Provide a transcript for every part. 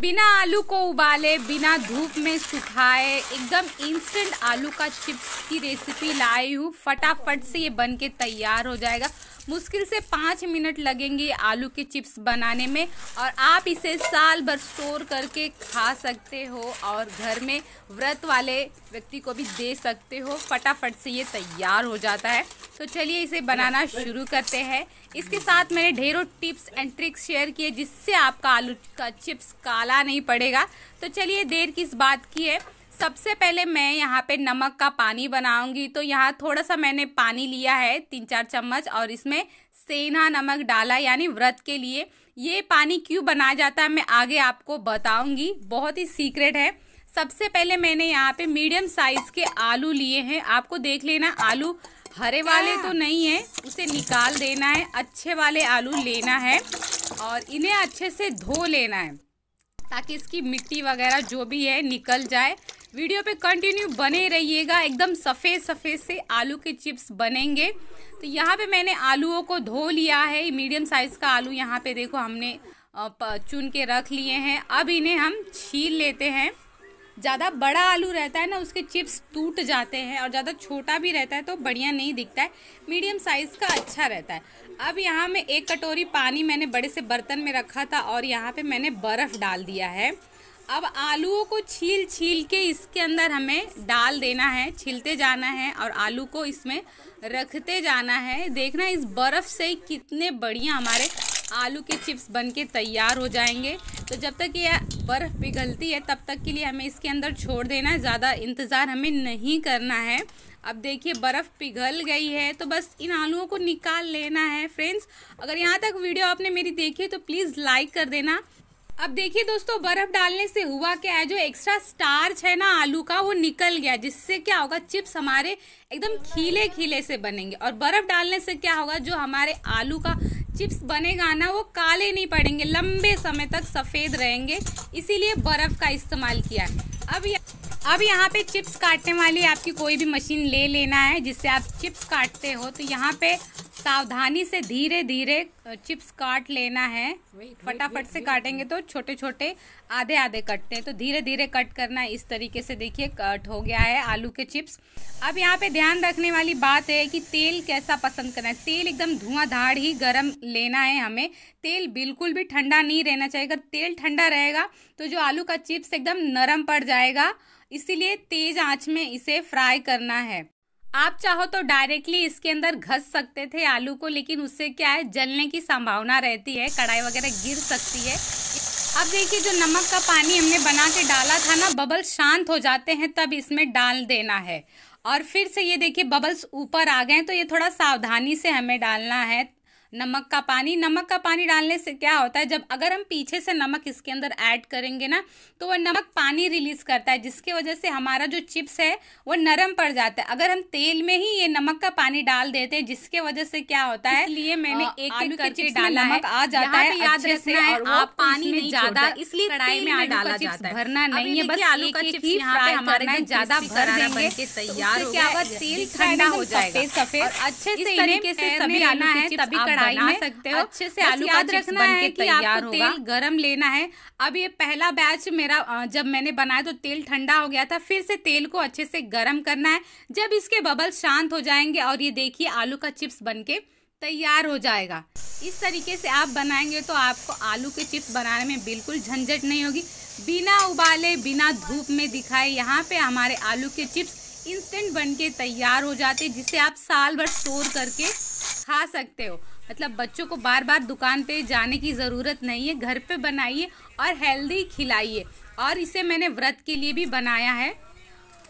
बिना आलू को उबाले बिना धूप में सुखाए एकदम इंस्टेंट आलू का चिप्स की रेसिपी लाई हूँ फटाफट से ये बन के तैयार हो जाएगा मुश्किल से पाँच मिनट लगेंगे आलू के चिप्स बनाने में और आप इसे साल भर स्टोर करके खा सकते हो और घर में व्रत वाले व्यक्ति को भी दे सकते हो फटाफट से ये तैयार हो जाता है तो चलिए इसे बनाना शुरू करते हैं इसके साथ मैंने ढेरों टिप्स एंड ट्रिक्स शेयर किए जिससे आपका आलू का चिप्स काला नहीं पड़ेगा तो चलिए देर किस बात की है सबसे पहले मैं यहाँ पे नमक का पानी बनाऊंगी तो यहाँ थोड़ा सा मैंने पानी लिया है तीन चार चम्मच और इसमें सेना नमक डाला यानी व्रत के लिए ये पानी क्यों बनाया जाता है मैं आगे आपको बताऊंगी बहुत ही सीक्रेट है सबसे पहले मैंने यहाँ पे मीडियम साइज के आलू लिए हैं आपको देख लेना आलू हरे वाले तो नहीं है उसे निकाल देना है अच्छे वाले आलू लेना है और इन्हें अच्छे से धो लेना है ताकि इसकी मिट्टी वगैरह जो भी है निकल जाए वीडियो पे कंटिन्यू बने रहिएगा एकदम सफ़ेद सफ़ेद से आलू के चिप्स बनेंगे तो यहाँ पे मैंने आलूओं को धो लिया है मीडियम साइज़ का आलू यहाँ पे देखो हमने चुन के रख लिए हैं अब इन्हें हम छील लेते हैं ज़्यादा बड़ा आलू रहता है ना उसके चिप्स टूट जाते हैं और ज़्यादा छोटा भी रहता है तो बढ़िया नहीं दिखता है मीडियम साइज़ का अच्छा रहता है अब यहाँ में एक कटोरी पानी मैंने बड़े से बर्तन में रखा था और यहाँ पे मैंने बर्फ़ डाल दिया है अब आलूओं को छील छील के इसके अंदर हमें डाल देना है छिलते जाना है और आलू को इसमें रखते जाना है देखना इस बर्फ़ से कितने बढ़िया हमारे आलू के चिप्स बन के तैयार हो जाएंगे तो जब तक ये बर्फ़ पिघलती है तब तक के लिए हमें इसके अंदर छोड़ देना है ज़्यादा इंतज़ार हमें नहीं करना है अब देखिए बर्फ़ पिघल गई है तो बस इन आलुओं को निकाल लेना है फ्रेंड्स अगर यहाँ तक वीडियो आपने मेरी देखी है तो प्लीज़ लाइक कर देना अब देखिए दोस्तों बर्फ डालने से हुआ क्या है जो एक्स्ट्रा स्टार्च है ना आलू का वो निकल गया जिससे क्या होगा चिप्स हमारे एकदम खीले खीले से बनेंगे और बर्फ डालने से क्या होगा जो हमारे आलू का चिप्स बनेगा ना वो काले नहीं पड़ेंगे लंबे समय तक सफ़ेद रहेंगे इसीलिए बर्फ़ का इस्तेमाल किया है अब यह अब यहाँ पे चिप्स काटने वाली आपकी कोई भी मशीन ले लेना है जिससे आप चिप्स काटते हो तो यहाँ पे सावधानी से धीरे धीरे चिप्स काट लेना है फटाफट से काटेंगे तो छोटे छोटे आधे आधे कटते हैं तो धीरे धीरे कट करना है इस तरीके से देखिए कट हो गया है आलू के चिप्स अब यहाँ पे ध्यान रखने वाली बात है कि तेल कैसा पसंद करना है तेल एकदम धुआंधार ही गरम लेना है हमें तेल बिल्कुल भी ठंडा नहीं रहना चाहिए अगर तेल ठंडा रहेगा तो जो आलू का चिप्स एकदम नरम पड़ जाएगा इसीलिए तेज आँच में इसे फ्राई करना है आप चाहो तो डायरेक्टली इसके अंदर घस सकते थे आलू को लेकिन उससे क्या है जलने की संभावना रहती है कढ़ाई वगैरह गिर सकती है अब देखिए जो नमक का पानी हमने बना के डाला था ना बबल शांत हो जाते हैं तब इसमें डाल देना है और फिर से ये देखिए बबल्स ऊपर आ गए हैं तो ये थोड़ा सावधानी से हमें डालना है नमक का पानी नमक का पानी डालने से क्या होता है जब अगर हम पीछे से नमक इसके अंदर ऐड करेंगे ना तो वह नमक पानी रिलीज करता है जिसकी वजह से हमारा जो चिप्स है वो नरम पड़ जाता है अगर हम तेल में ही ये नमक का पानी डाल देते हैं जिसके वजह से क्या होता है इसलिए मैंने एक आलू के चिप्स डाला नमक आ जाता है याद रखना है आप पानी में ज्यादा इसलिए कढ़ाई में आलू डाला चिप्स भरना नहीं है बस आलू का चिप्स यहाँ पे हमारे ज्यादा भर देंगे तो तैयार हो गया तेल ठंडा हो जाएगा सफेद अच्छे से तरीके से सभी आना है तभी कढ़ाई कढ़ाई में सकते हो अच्छे से आलू याद रखना है कि आपको तेल गरम लेना है अब ये पहला बैच मेरा जब मैंने बनाया तो तेल ठंडा हो गया था फिर से तेल को अच्छे से गर्म करना है जब इसके बबल शांत हो जाएंगे और ये देखिए आलू का चिप्स बनके तैयार हो जाएगा इस तरीके से आप बनाएंगे तो आपको आलू के चिप्स बनाने में बिल्कुल झंझट नहीं होगी बिना उबाले बिना धूप में दिखाए यहाँ पे हमारे आलू के चिप्स इंस्टेंट बनके तैयार हो जाते जिसे आप साल भर स्टोर करके खा सकते हो मतलब बच्चों को बार बार दुकान पे जाने की ज़रूरत नहीं है घर पे बनाइए और हेल्दी खिलाइए और इसे मैंने व्रत के लिए भी बनाया है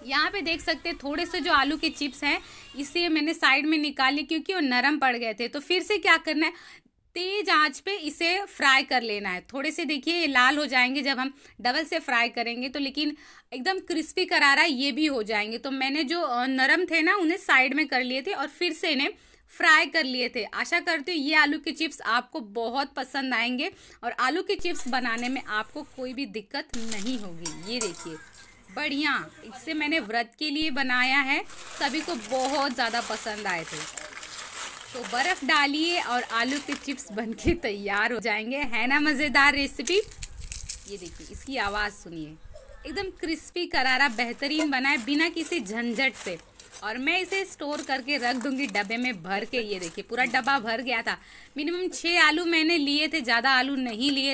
यहाँ पे देख सकते हैं थोड़े से जो आलू के चिप्स हैं इसे मैंने साइड में निकाले क्योंकि वो नरम पड़ गए थे तो फिर से क्या करना है तेज आंच पे इसे फ्राई कर लेना है थोड़े से देखिए ये लाल हो जाएंगे जब हम डबल से फ्राई करेंगे तो लेकिन एकदम क्रिस्पी करारा ये भी हो जाएंगे तो मैंने जो नरम थे ना उन्हें साइड में कर लिए थे और फिर से इन्हें फ्राई कर लिए थे आशा करती हूँ ये आलू के चिप्स आपको बहुत पसंद आएंगे और आलू के चिप्स बनाने में आपको कोई भी दिक्कत नहीं होगी ये देखिए बढ़िया इससे मैंने व्रत के लिए बनाया है सभी को बहुत ज़्यादा पसंद आए थे तो बर्फ़ डालिए और आलू के चिप्स बनके तैयार हो जाएंगे है ना मज़ेदार रेसिपी ये देखिए इसकी आवाज़ सुनिए एकदम क्रिस्पी करारा बेहतरीन बनाए बिना किसी झंझट से और मैं इसे स्टोर करके रख दूंगी डब्बे में भर के ये देखिए पूरा डब्बा भर गया था मिनिमम छः आलू मैंने लिए थे ज़्यादा आलू नहीं लिए